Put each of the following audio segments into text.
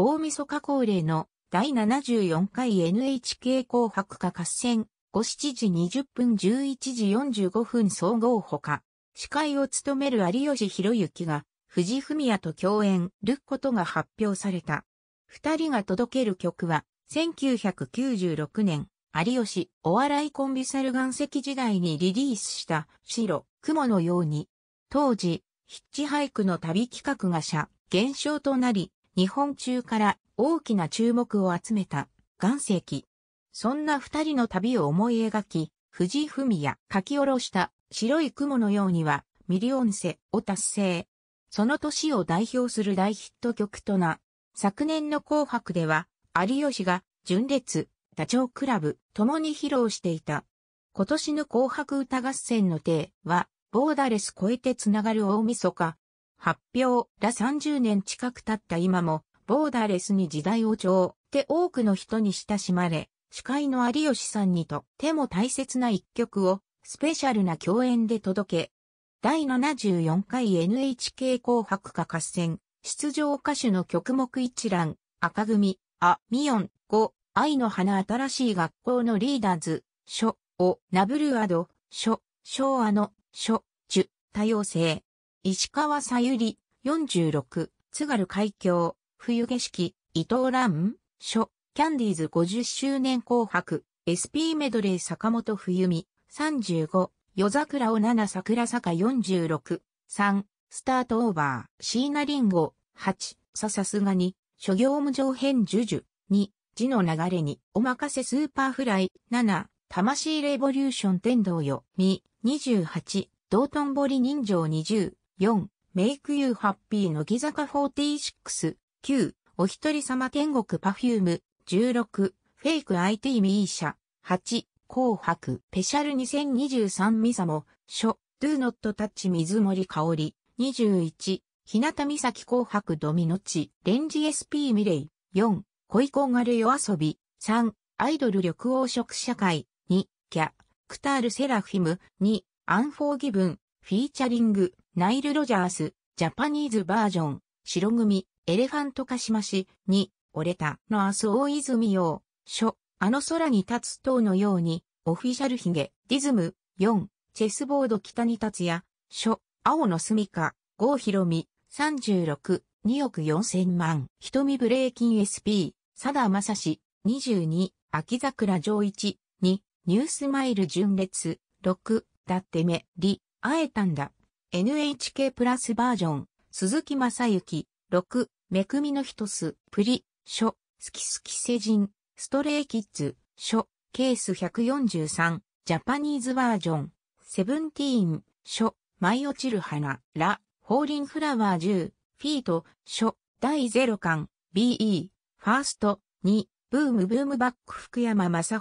大晦日恒例の第74回 NHK 紅白歌合戦午7時20分11時45分総合ほか、司会を務める有吉博之が藤文也と共演ることが発表された。二人が届ける曲は1996年、有吉お笑いコンビサル岩石時代にリリースした白雲のように、当時、ヒッチハイクの旅企画が社、減少となり、日本中から大きな注目を集めた岩石。そんな二人の旅を思い描き、藤井文也書き下ろした白い雲のようにはミリオンセを達成。その年を代表する大ヒット曲とな、昨年の紅白では有吉が純烈、ダチョウ倶楽部共に披露していた。今年の紅白歌合戦の手はボーダレス超えてつながる大晦日、発表、ら30年近く経った今も、ボーダーレスに時代を超って多くの人に親しまれ、司会の有吉さんにとっても大切な一曲を、スペシャルな共演で届け、第74回 NHK 紅白歌合戦、出場歌手の曲目一覧、赤組、あ、ミヨン、5、愛の花新しい学校のリーダーズ、書、を、ナブルアド、書、昭和の、書、樹、多様性、石川さゆり、46、津軽海峡、冬景色、伊藤蘭、書、キャンディーズ50周年紅白、SP メドレー坂本冬美、35、夜桜を七桜坂46、3、スタートオーバー、椎名林檎、8、ささすがに、諸行無上編ジュジュ、2、字の流れに、おまかせスーパーフライ、7、魂レボリューション天道よ、み、28、道頓堀人情20、4、Make You Happy 乃木坂46、9、お一人様天国パフューム、16、フェイク IT ミーシャ、8、紅白、ペシャル2023ミサモ、初、Do Not Touch 水森香織、21、日向美咲紅白ドミノチ、レンジ SP ミレイ、4、恋焦がれ夜遊び、3、アイドル緑黄色社会、2、キャ、クタールセラフィム、2、アンフォーギブン、フィーチャリング、ナイル・ロジャース、ジャパニーズバージョン、白組、エレファントカシマシ、に、折れた、の明日大泉洋、書、あの空に立つ塔のように、オフィシャルヒゲ、ディズム、4、チェスボード北に立つや、書、青の住みか、郷ひろみ、36、2億4千万、瞳ブレイキン SP、佐田正史、22、秋桜上一、2、ニュースマイル純烈、6、だってめ、り、会えたんだ。NHK プラスバージョン、鈴木正幸、6、めくみのひとす、プリ、書、すきすき世人、ストレイキッズ、書、ケース143、ジャパニーズバージョン、セブンティーン、書、舞い落ちる花、ラ、ホーリンフラワー10、フィート、書、第0巻、BE、ファースト、2、ブームブームバック福山雅治、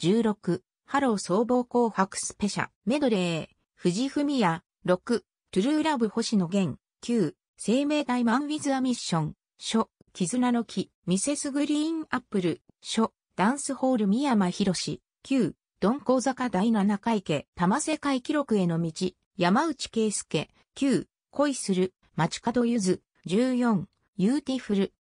16、ハロー総合紅白スペシャ、メドレー、藤文也、六、トゥルーラブ星野源、九、生命体マンウィズアミッション、書、絆の木、ミセスグリーンアップル、書、ダンスホール宮山博士、九、ドンザ坂第七回家、多摩世界記録への道、山内圭介、九、恋する、街角ゆず、十四、ユーティフル、